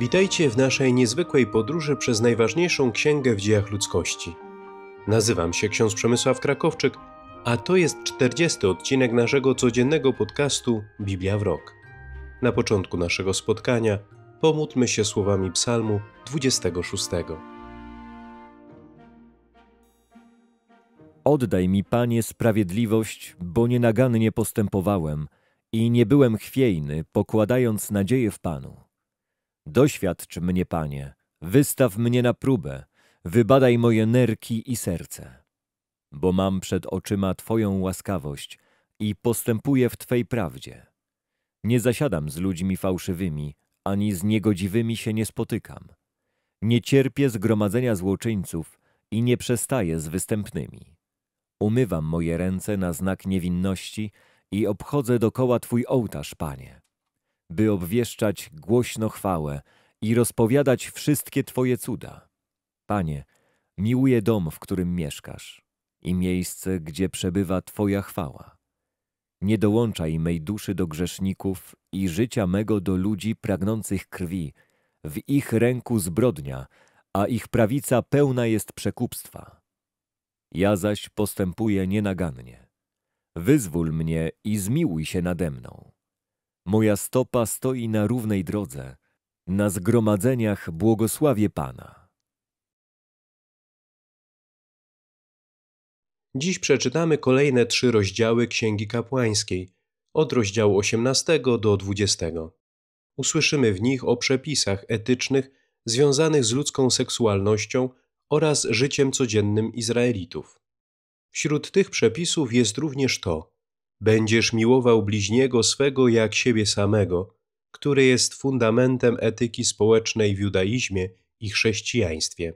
Witajcie w naszej niezwykłej podróży przez najważniejszą księgę w dziejach ludzkości. Nazywam się ksiądz Przemysław Krakowczyk, a to jest 40 odcinek naszego codziennego podcastu Biblia w rok. Na początku naszego spotkania pomódlmy się słowami Psalmu 26. Oddaj mi, Panie, sprawiedliwość, bo nienagannie postępowałem i nie byłem chwiejny, pokładając nadzieję w Panu. Doświadcz mnie, Panie, wystaw mnie na próbę, wybadaj moje nerki i serce. Bo mam przed oczyma Twoją łaskawość i postępuję w Twej prawdzie. Nie zasiadam z ludźmi fałszywymi, ani z niegodziwymi się nie spotykam. Nie cierpię zgromadzenia złoczyńców i nie przestaję z występnymi. Umywam moje ręce na znak niewinności i obchodzę dokoła Twój ołtarz, Panie by obwieszczać głośno chwałę i rozpowiadać wszystkie Twoje cuda. Panie, miłuję dom, w którym mieszkasz i miejsce, gdzie przebywa Twoja chwała. Nie dołączaj mej duszy do grzeszników i życia mego do ludzi pragnących krwi. W ich ręku zbrodnia, a ich prawica pełna jest przekupstwa. Ja zaś postępuję nienagannie. Wyzwól mnie i zmiłuj się nade mną. Moja stopa stoi na równej drodze, na zgromadzeniach błogosławię Pana. Dziś przeczytamy kolejne trzy rozdziały Księgi Kapłańskiej, od rozdziału 18 do 20. Usłyszymy w nich o przepisach etycznych związanych z ludzką seksualnością oraz życiem codziennym Izraelitów. Wśród tych przepisów jest również to, Będziesz miłował bliźniego swego jak siebie samego, który jest fundamentem etyki społecznej w judaizmie i chrześcijaństwie.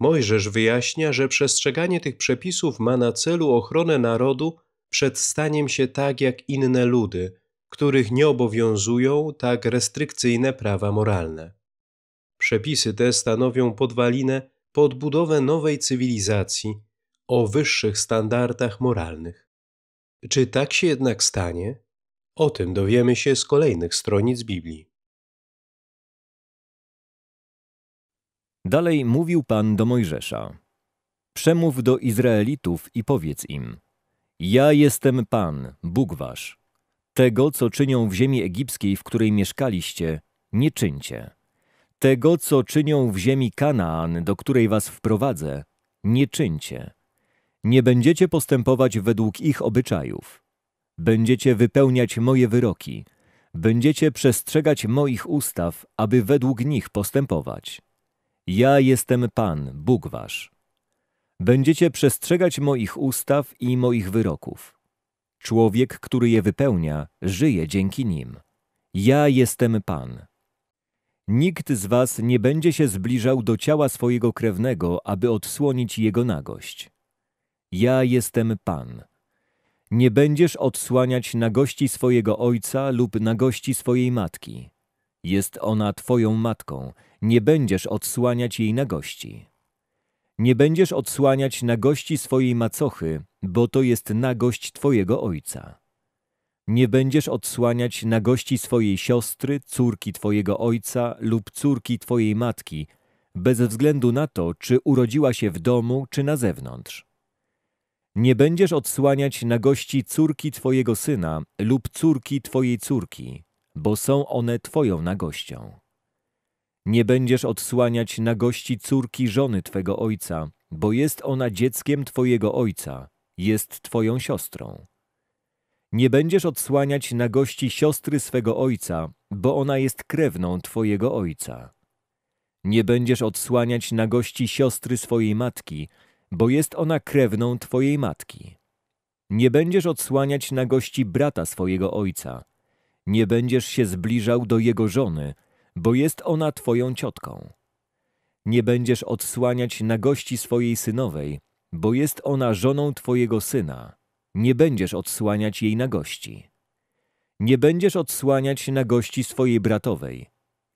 Mojżesz wyjaśnia, że przestrzeganie tych przepisów ma na celu ochronę narodu przed staniem się tak jak inne ludy, których nie obowiązują tak restrykcyjne prawa moralne. Przepisy te stanowią podwalinę pod budowę nowej cywilizacji o wyższych standardach moralnych. Czy tak się jednak stanie? O tym dowiemy się z kolejnych stronic Biblii. Dalej mówił Pan do Mojżesza: Przemów do Izraelitów i powiedz im: Ja jestem Pan, Bóg wasz. Tego, co czynią w ziemi egipskiej, w której mieszkaliście, nie czyńcie. Tego, co czynią w ziemi Kanaan, do której was wprowadzę, nie czyńcie nie będziecie postępować według ich obyczajów. Będziecie wypełniać moje wyroki. Będziecie przestrzegać moich ustaw, aby według nich postępować. Ja jestem Pan, Bóg wasz. Będziecie przestrzegać moich ustaw i moich wyroków. Człowiek, który je wypełnia, żyje dzięki nim. Ja jestem Pan. Nikt z was nie będzie się zbliżał do ciała swojego krewnego, aby odsłonić jego nagość. Ja jestem Pan. Nie będziesz odsłaniać nagości swojego ojca lub nagości swojej matki. Jest ona twoją matką, nie będziesz odsłaniać jej nagości. Nie będziesz odsłaniać nagości swojej macochy, bo to jest nagość twojego ojca. Nie będziesz odsłaniać nagości swojej siostry, córki twojego ojca lub córki twojej matki, bez względu na to, czy urodziła się w domu, czy na zewnątrz. Nie będziesz odsłaniać na gości córki twojego syna lub córki twojej córki, bo są one twoją nagością. Nie będziesz odsłaniać na gości córki żony twego ojca, bo jest ona dzieckiem twojego ojca, jest twoją siostrą. Nie będziesz odsłaniać na gości siostry swego ojca, bo ona jest krewną twojego ojca. Nie będziesz odsłaniać na gości siostry swojej matki, bo jest ona krewną twojej matki. Nie będziesz odsłaniać na gości brata swojego ojca. Nie będziesz się zbliżał do jego żony, bo jest ona twoją ciotką. Nie będziesz odsłaniać na gości swojej synowej, bo jest ona żoną twojego syna. Nie będziesz odsłaniać jej na gości. Nie będziesz odsłaniać na gości swojej bratowej.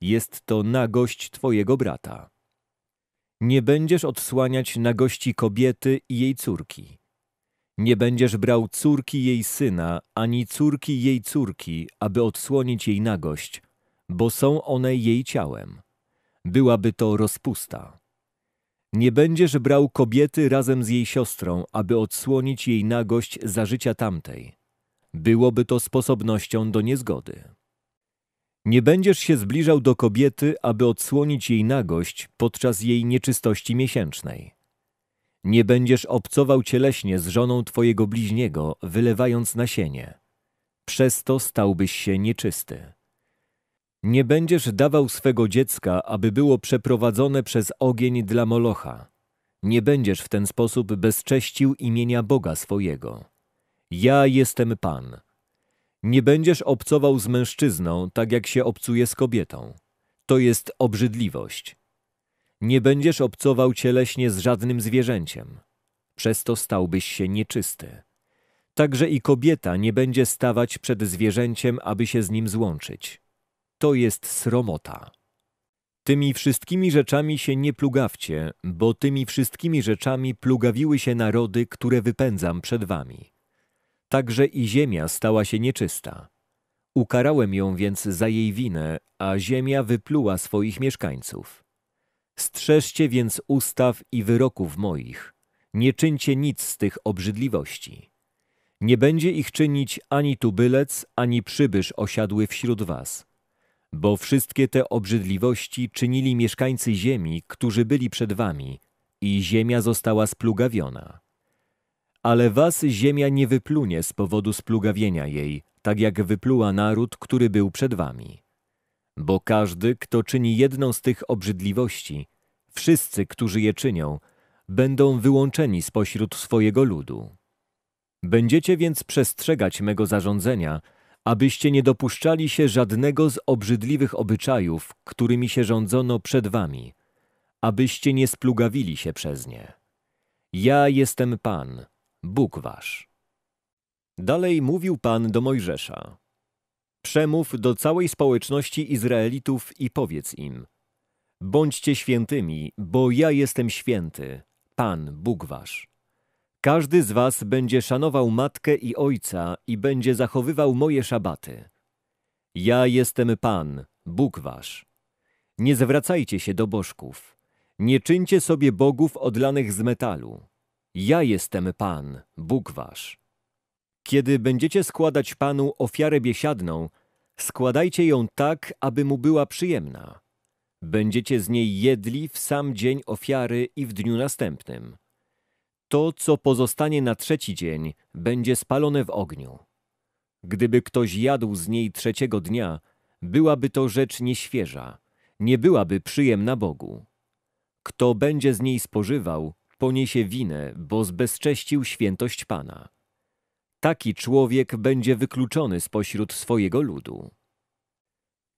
Jest to nagość twojego brata. Nie będziesz odsłaniać na gości kobiety i jej córki. Nie będziesz brał córki jej syna, ani córki jej córki, aby odsłonić jej nagość, bo są one jej ciałem. Byłaby to rozpusta. Nie będziesz brał kobiety razem z jej siostrą, aby odsłonić jej nagość za życia tamtej. Byłoby to sposobnością do niezgody. Nie będziesz się zbliżał do kobiety, aby odsłonić jej nagość podczas jej nieczystości miesięcznej. Nie będziesz obcował cieleśnie z żoną twojego bliźniego, wylewając nasienie. Przez to stałbyś się nieczysty. Nie będziesz dawał swego dziecka, aby było przeprowadzone przez ogień dla Molocha. Nie będziesz w ten sposób bezcześcił imienia Boga swojego. Ja jestem Pan, nie będziesz obcował z mężczyzną, tak jak się obcuje z kobietą. To jest obrzydliwość. Nie będziesz obcował cieleśnie z żadnym zwierzęciem. Przez to stałbyś się nieczysty. Także i kobieta nie będzie stawać przed zwierzęciem, aby się z nim złączyć. To jest sromota. Tymi wszystkimi rzeczami się nie plugawcie, bo tymi wszystkimi rzeczami plugawiły się narody, które wypędzam przed wami także i ziemia stała się nieczysta. Ukarałem ją więc za jej winę, a ziemia wypluła swoich mieszkańców. Strzeżcie więc ustaw i wyroków moich, nie czyńcie nic z tych obrzydliwości. Nie będzie ich czynić ani tubylec, ani przybysz osiadły wśród was. Bo wszystkie te obrzydliwości czynili mieszkańcy ziemi, którzy byli przed wami, i ziemia została splugawiona. Ale was ziemia nie wyplunie z powodu splugawienia jej, tak jak wypluła naród, który był przed wami. Bo każdy, kto czyni jedną z tych obrzydliwości, wszyscy, którzy je czynią, będą wyłączeni spośród swojego ludu. Będziecie więc przestrzegać mego zarządzenia, abyście nie dopuszczali się żadnego z obrzydliwych obyczajów, którymi się rządzono przed wami, abyście nie splugawili się przez nie. Ja jestem Pan, Bóg wasz. Dalej mówił Pan do Mojżesza. Przemów do całej społeczności Izraelitów i powiedz im. Bądźcie świętymi, bo ja jestem święty, Pan Bóg wasz. Każdy z was będzie szanował matkę i ojca i będzie zachowywał moje szabaty. Ja jestem Pan, Bóg wasz. Nie zwracajcie się do bożków. Nie czyńcie sobie bogów odlanych z metalu. Ja jestem Pan, Bóg wasz. Kiedy będziecie składać Panu ofiarę biesiadną, składajcie ją tak, aby mu była przyjemna. Będziecie z niej jedli w sam dzień ofiary i w dniu następnym. To, co pozostanie na trzeci dzień, będzie spalone w ogniu. Gdyby ktoś jadł z niej trzeciego dnia, byłaby to rzecz nieświeża, nie byłaby przyjemna Bogu. Kto będzie z niej spożywał, poniesie winę, bo zbezcześcił świętość Pana. Taki człowiek będzie wykluczony spośród swojego ludu.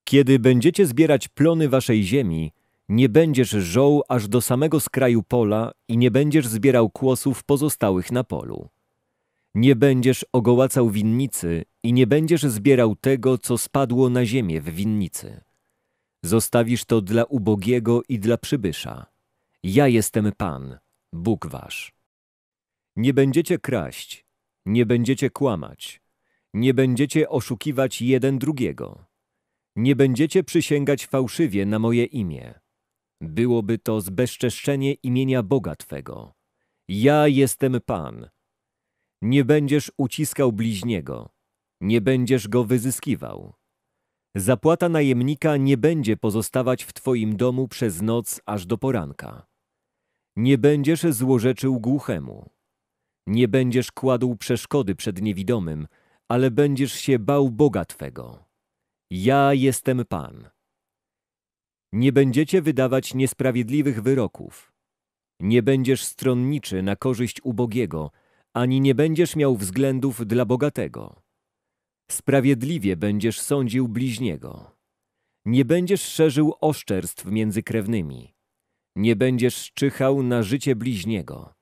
Kiedy będziecie zbierać plony waszej ziemi, nie będziesz żoł aż do samego skraju pola i nie będziesz zbierał kłosów pozostałych na polu. Nie będziesz ogołacał winnicy i nie będziesz zbierał tego, co spadło na ziemię w winnicy. Zostawisz to dla ubogiego i dla przybysza. Ja jestem Pan, Bóg wasz. Nie będziecie kraść, nie będziecie kłamać, nie będziecie oszukiwać jeden drugiego, nie będziecie przysięgać fałszywie na moje imię. Byłoby to zbezczeszczenie imienia Boga Twego. Ja jestem Pan. Nie będziesz uciskał bliźniego, nie będziesz go wyzyskiwał. Zapłata najemnika nie będzie pozostawać w Twoim domu przez noc aż do poranka. Nie będziesz złorzeczył głuchemu. Nie będziesz kładł przeszkody przed niewidomym, ale będziesz się bał Boga Twego. Ja jestem Pan. Nie będziecie wydawać niesprawiedliwych wyroków. Nie będziesz stronniczy na korzyść ubogiego, ani nie będziesz miał względów dla bogatego. Sprawiedliwie będziesz sądził bliźniego. Nie będziesz szerzył oszczerstw między krewnymi nie będziesz czyhał na życie bliźniego.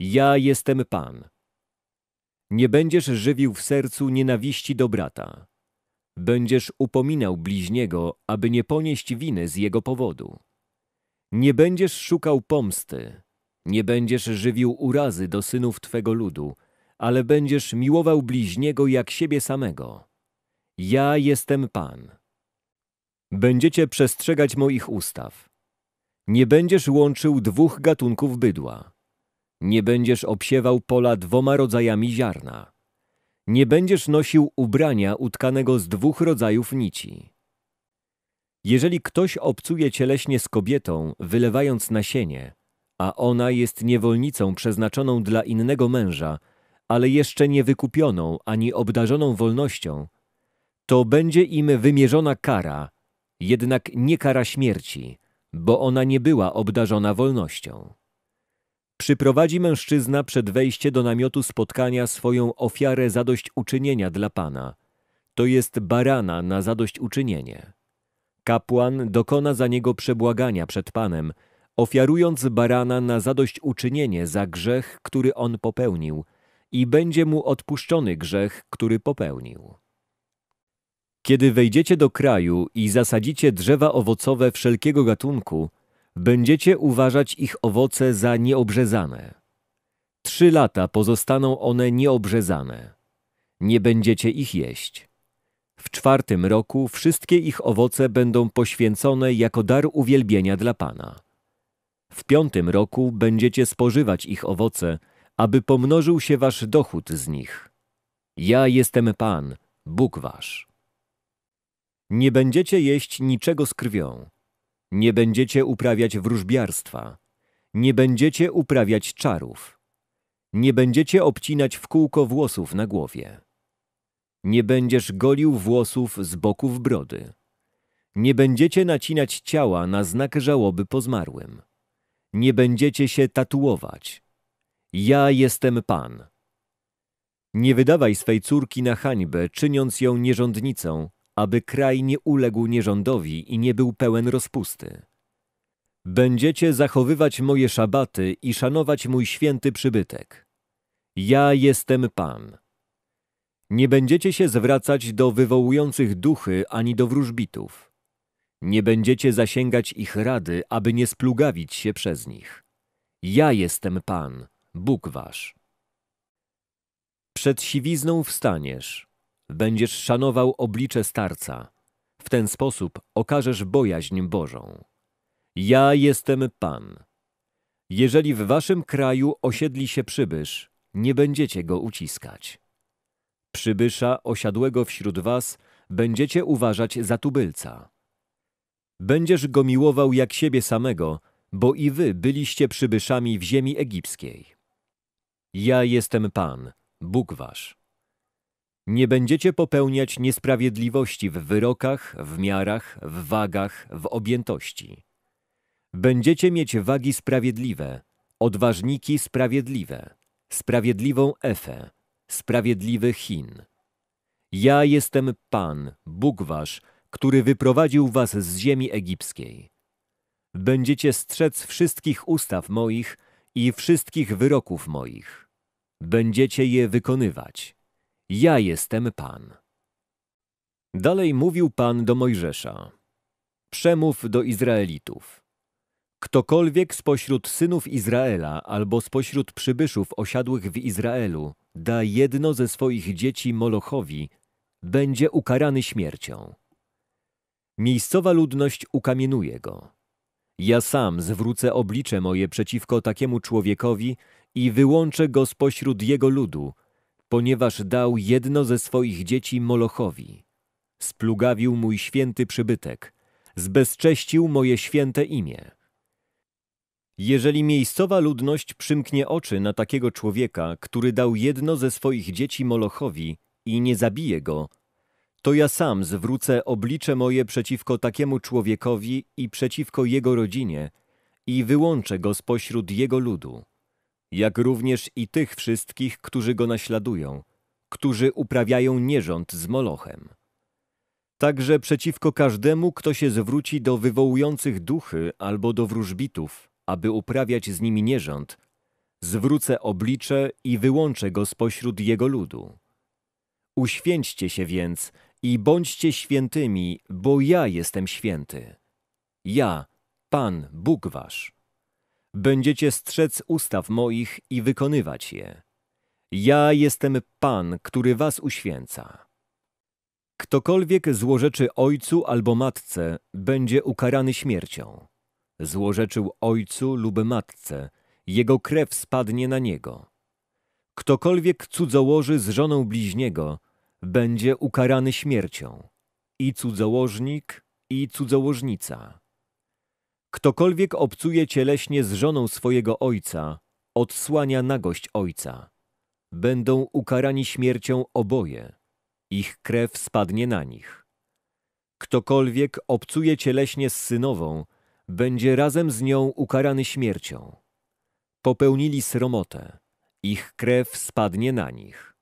Ja jestem Pan. Nie będziesz żywił w sercu nienawiści do brata. Będziesz upominał bliźniego, aby nie ponieść winy z jego powodu. Nie będziesz szukał pomsty, nie będziesz żywił urazy do synów Twego ludu, ale będziesz miłował bliźniego jak siebie samego. Ja jestem Pan. Będziecie przestrzegać moich ustaw. Nie będziesz łączył dwóch gatunków bydła. Nie będziesz obsiewał pola dwoma rodzajami ziarna. Nie będziesz nosił ubrania utkanego z dwóch rodzajów nici. Jeżeli ktoś obcuje cieleśnie z kobietą, wylewając nasienie, a ona jest niewolnicą przeznaczoną dla innego męża, ale jeszcze nie wykupioną ani obdarzoną wolnością, to będzie im wymierzona kara, jednak nie kara śmierci, bo ona nie była obdarzona wolnością. Przyprowadzi mężczyzna przed wejście do namiotu spotkania swoją ofiarę zadośćuczynienia dla Pana, to jest barana na zadośćuczynienie. Kapłan dokona za niego przebłagania przed Panem, ofiarując barana na zadośćuczynienie za grzech, który on popełnił i będzie mu odpuszczony grzech, który popełnił. Kiedy wejdziecie do kraju i zasadzicie drzewa owocowe wszelkiego gatunku, będziecie uważać ich owoce za nieobrzezane. Trzy lata pozostaną one nieobrzezane. Nie będziecie ich jeść. W czwartym roku wszystkie ich owoce będą poświęcone jako dar uwielbienia dla Pana. W piątym roku będziecie spożywać ich owoce, aby pomnożył się wasz dochód z nich. Ja jestem Pan, Bóg wasz. Nie będziecie jeść niczego z krwią. Nie będziecie uprawiać wróżbiarstwa. Nie będziecie uprawiać czarów. Nie będziecie obcinać w kółko włosów na głowie. Nie będziesz golił włosów z boków brody. Nie będziecie nacinać ciała na znak żałoby po zmarłym. Nie będziecie się tatuować. Ja jestem Pan. Nie wydawaj swej córki na hańbę, czyniąc ją nierządnicą, aby kraj nie uległ nierządowi i nie był pełen rozpusty. Będziecie zachowywać moje szabaty i szanować mój święty przybytek. Ja jestem Pan. Nie będziecie się zwracać do wywołujących duchy ani do wróżbitów. Nie będziecie zasięgać ich rady, aby nie splugawić się przez nich. Ja jestem Pan, Bóg wasz. Przed siwizną wstaniesz, Będziesz szanował oblicze starca. W ten sposób okażesz bojaźń Bożą. Ja jestem Pan. Jeżeli w waszym kraju osiedli się przybysz, nie będziecie go uciskać. Przybysza osiadłego wśród was będziecie uważać za tubylca. Będziesz go miłował jak siebie samego, bo i wy byliście przybyszami w ziemi egipskiej. Ja jestem Pan, Bóg wasz. Nie będziecie popełniać niesprawiedliwości w wyrokach, w miarach, w wagach, w objętości. Będziecie mieć wagi sprawiedliwe, odważniki sprawiedliwe, sprawiedliwą Efę, sprawiedliwy Chin. Ja jestem Pan, Bóg wasz, który wyprowadził was z ziemi egipskiej. Będziecie strzec wszystkich ustaw moich i wszystkich wyroków moich. Będziecie je wykonywać. Ja jestem Pan. Dalej mówił Pan do Mojżesza. Przemów do Izraelitów. Ktokolwiek spośród synów Izraela albo spośród przybyszów osiadłych w Izraelu da jedno ze swoich dzieci Molochowi, będzie ukarany śmiercią. Miejscowa ludność ukamienuje go. Ja sam zwrócę oblicze moje przeciwko takiemu człowiekowi i wyłączę go spośród jego ludu, ponieważ dał jedno ze swoich dzieci Molochowi. Splugawił mój święty przybytek, zbezcześcił moje święte imię. Jeżeli miejscowa ludność przymknie oczy na takiego człowieka, który dał jedno ze swoich dzieci Molochowi i nie zabije go, to ja sam zwrócę oblicze moje przeciwko takiemu człowiekowi i przeciwko jego rodzinie i wyłączę go spośród jego ludu jak również i tych wszystkich, którzy go naśladują, którzy uprawiają nierząd z Molochem. Także przeciwko każdemu, kto się zwróci do wywołujących duchy albo do wróżbitów, aby uprawiać z nimi nierząd, zwrócę oblicze i wyłączę go spośród jego ludu. Uświęćcie się więc i bądźcie świętymi, bo ja jestem święty. Ja, Pan, Bóg wasz. Będziecie strzec ustaw moich i wykonywać je. Ja jestem Pan, który was uświęca. Ktokolwiek złorzeczy ojcu albo matce, będzie ukarany śmiercią. Złorzeczył ojcu lub matce, jego krew spadnie na niego. Ktokolwiek cudzołoży z żoną bliźniego, będzie ukarany śmiercią. I cudzołożnik, i cudzołożnica. Ktokolwiek obcuje cieleśnie z żoną swojego ojca, odsłania nagość ojca. Będą ukarani śmiercią oboje. Ich krew spadnie na nich. Ktokolwiek obcuje cieleśnie z synową, będzie razem z nią ukarany śmiercią. Popełnili sromotę. Ich krew spadnie na nich.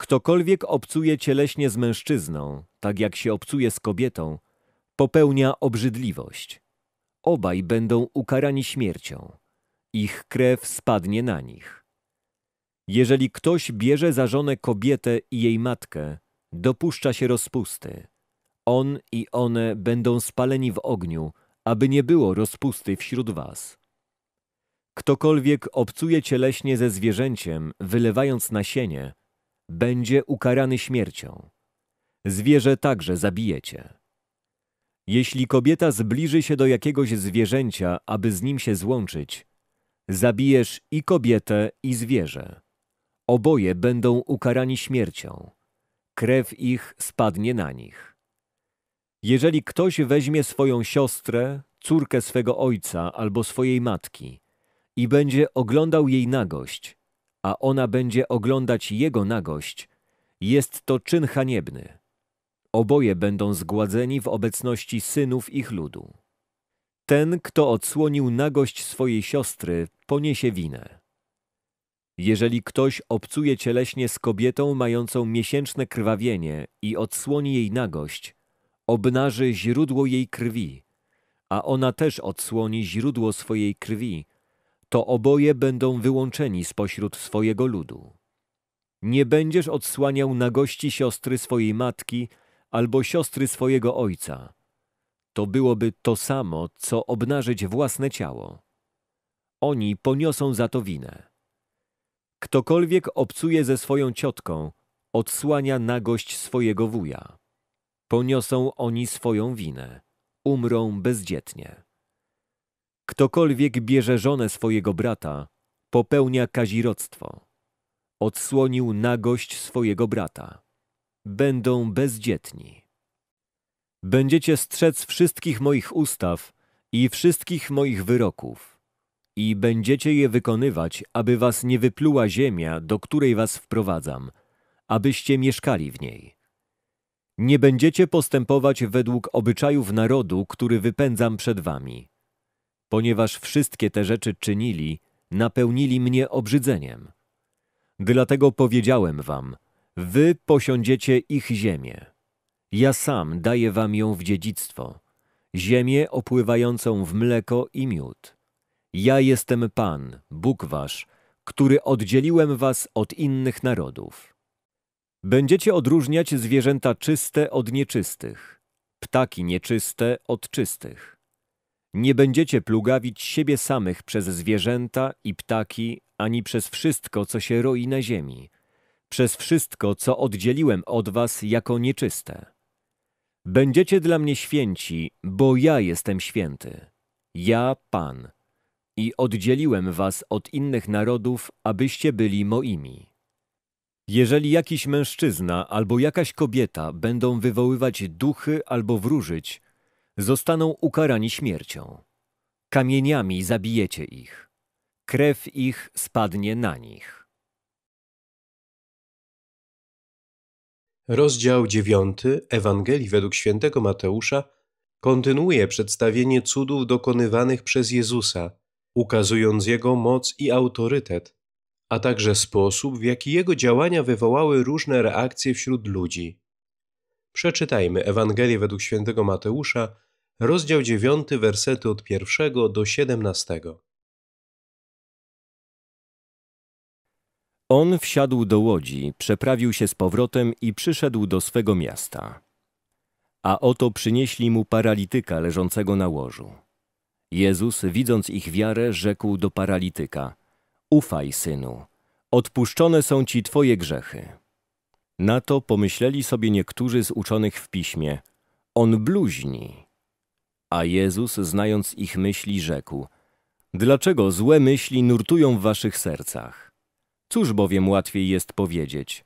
Ktokolwiek obcuje cieleśnie z mężczyzną, tak jak się obcuje z kobietą, popełnia obrzydliwość obaj będą ukarani śmiercią. Ich krew spadnie na nich. Jeżeli ktoś bierze za żonę kobietę i jej matkę, dopuszcza się rozpusty. On i one będą spaleni w ogniu, aby nie było rozpusty wśród was. Ktokolwiek obcuje cieleśnie ze zwierzęciem, wylewając nasienie, będzie ukarany śmiercią. Zwierzę także zabijecie. Jeśli kobieta zbliży się do jakiegoś zwierzęcia, aby z nim się złączyć, zabijesz i kobietę, i zwierzę. Oboje będą ukarani śmiercią. Krew ich spadnie na nich. Jeżeli ktoś weźmie swoją siostrę, córkę swego ojca albo swojej matki i będzie oglądał jej nagość, a ona będzie oglądać jego nagość, jest to czyn haniebny. Oboje będą zgładzeni w obecności synów ich ludu. Ten, kto odsłonił nagość swojej siostry, poniesie winę. Jeżeli ktoś obcuje cieleśnie z kobietą mającą miesięczne krwawienie i odsłoni jej nagość, obnaży źródło jej krwi, a ona też odsłoni źródło swojej krwi, to oboje będą wyłączeni spośród swojego ludu. Nie będziesz odsłaniał nagości siostry swojej matki, albo siostry swojego ojca. To byłoby to samo, co obnażyć własne ciało. Oni poniosą za to winę. Ktokolwiek obcuje ze swoją ciotką, odsłania nagość swojego wuja. Poniosą oni swoją winę, umrą bezdzietnie. Ktokolwiek bierze żonę swojego brata, popełnia kazirodztwo. Odsłonił nagość swojego brata będą bezdzietni. Będziecie strzec wszystkich moich ustaw i wszystkich moich wyroków i będziecie je wykonywać, aby was nie wypluła ziemia, do której was wprowadzam, abyście mieszkali w niej. Nie będziecie postępować według obyczajów narodu, który wypędzam przed wami. Ponieważ wszystkie te rzeczy czynili, napełnili mnie obrzydzeniem. Dlatego powiedziałem wam – Wy posiądziecie ich ziemię. Ja sam daję wam ją w dziedzictwo, ziemię opływającą w mleko i miód. Ja jestem Pan, Bóg wasz, który oddzieliłem was od innych narodów. Będziecie odróżniać zwierzęta czyste od nieczystych, ptaki nieczyste od czystych. Nie będziecie plugawić siebie samych przez zwierzęta i ptaki, ani przez wszystko, co się roi na ziemi – przez wszystko, co oddzieliłem od was jako nieczyste. Będziecie dla mnie święci, bo ja jestem święty. Ja Pan. I oddzieliłem was od innych narodów, abyście byli moimi. Jeżeli jakiś mężczyzna albo jakaś kobieta będą wywoływać duchy albo wróżyć, zostaną ukarani śmiercią. Kamieniami zabijecie ich. Krew ich spadnie na nich. Rozdział 9 Ewangelii według świętego Mateusza kontynuuje przedstawienie cudów dokonywanych przez Jezusa, ukazując jego moc i autorytet, a także sposób, w jaki jego działania wywołały różne reakcje wśród ludzi. Przeczytajmy Ewangelię według świętego Mateusza, rozdział 9, wersety od 1 do 17. On wsiadł do łodzi, przeprawił się z powrotem i przyszedł do swego miasta. A oto przynieśli mu paralityka leżącego na łożu. Jezus, widząc ich wiarę, rzekł do paralityka: Ufaj, synu, odpuszczone są ci twoje grzechy. Na to pomyśleli sobie niektórzy z uczonych w piśmie: On bluźni. A Jezus, znając ich myśli, rzekł: Dlaczego złe myśli nurtują w waszych sercach? Cóż bowiem łatwiej jest powiedzieć: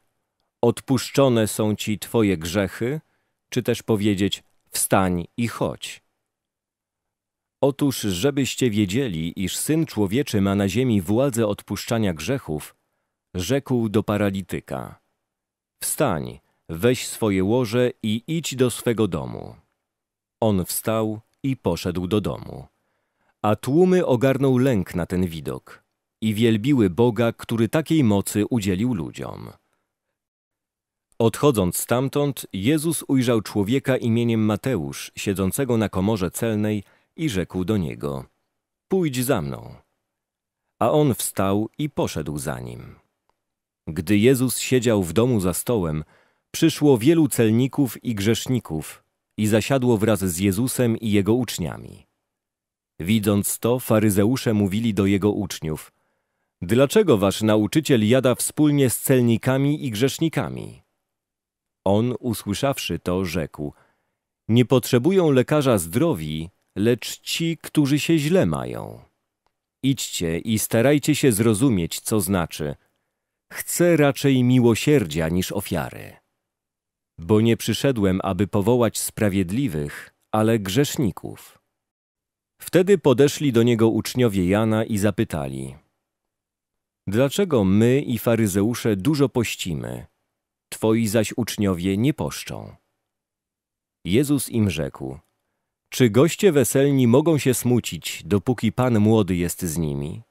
Odpuszczone są ci twoje grzechy, czy też powiedzieć: Wstań i chodź. Otóż, żebyście wiedzieli, iż syn człowieczy ma na ziemi władzę odpuszczania grzechów, rzekł do paralityka: Wstań, weź swoje łoże i idź do swego domu. On wstał i poszedł do domu. A tłumy ogarnął lęk na ten widok i wielbiły Boga, który takiej mocy udzielił ludziom. Odchodząc stamtąd, Jezus ujrzał człowieka imieniem Mateusz, siedzącego na komorze celnej i rzekł do niego: Pójdź za mną. A on wstał i poszedł za nim. Gdy Jezus siedział w domu za stołem, przyszło wielu celników i grzeszników i zasiadło wraz z Jezusem i jego uczniami. Widząc to, faryzeusze mówili do jego uczniów – Dlaczego wasz nauczyciel jada wspólnie z celnikami i grzesznikami? On, usłyszawszy to, rzekł: Nie potrzebują lekarza zdrowi, lecz ci, którzy się źle mają. Idźcie i starajcie się zrozumieć, co znaczy: Chcę raczej miłosierdzia niż ofiary. Bo nie przyszedłem, aby powołać sprawiedliwych, ale grzeszników. Wtedy podeszli do niego uczniowie Jana i zapytali: Dlaczego my i faryzeusze dużo pościmy, twoi zaś uczniowie nie poszczą? Jezus im rzekł, czy goście weselni mogą się smucić, dopóki Pan młody jest z nimi?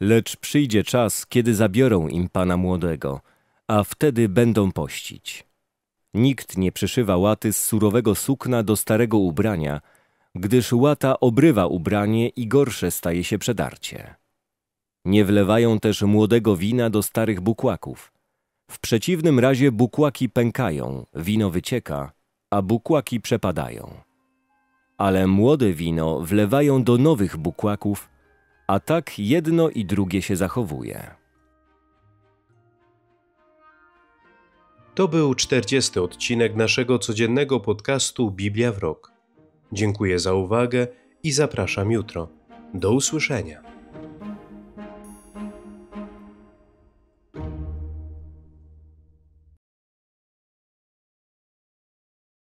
Lecz przyjdzie czas, kiedy zabiorą im Pana młodego, a wtedy będą pościć. Nikt nie przyszywa łaty z surowego sukna do starego ubrania, gdyż łata obrywa ubranie i gorsze staje się przedarcie. Nie wlewają też młodego wina do starych bukłaków. W przeciwnym razie bukłaki pękają, wino wycieka, a bukłaki przepadają. Ale młode wino wlewają do nowych bukłaków, a tak jedno i drugie się zachowuje. To był czterdziesty odcinek naszego codziennego podcastu Biblia w Rok. Dziękuję za uwagę i zapraszam jutro. Do usłyszenia.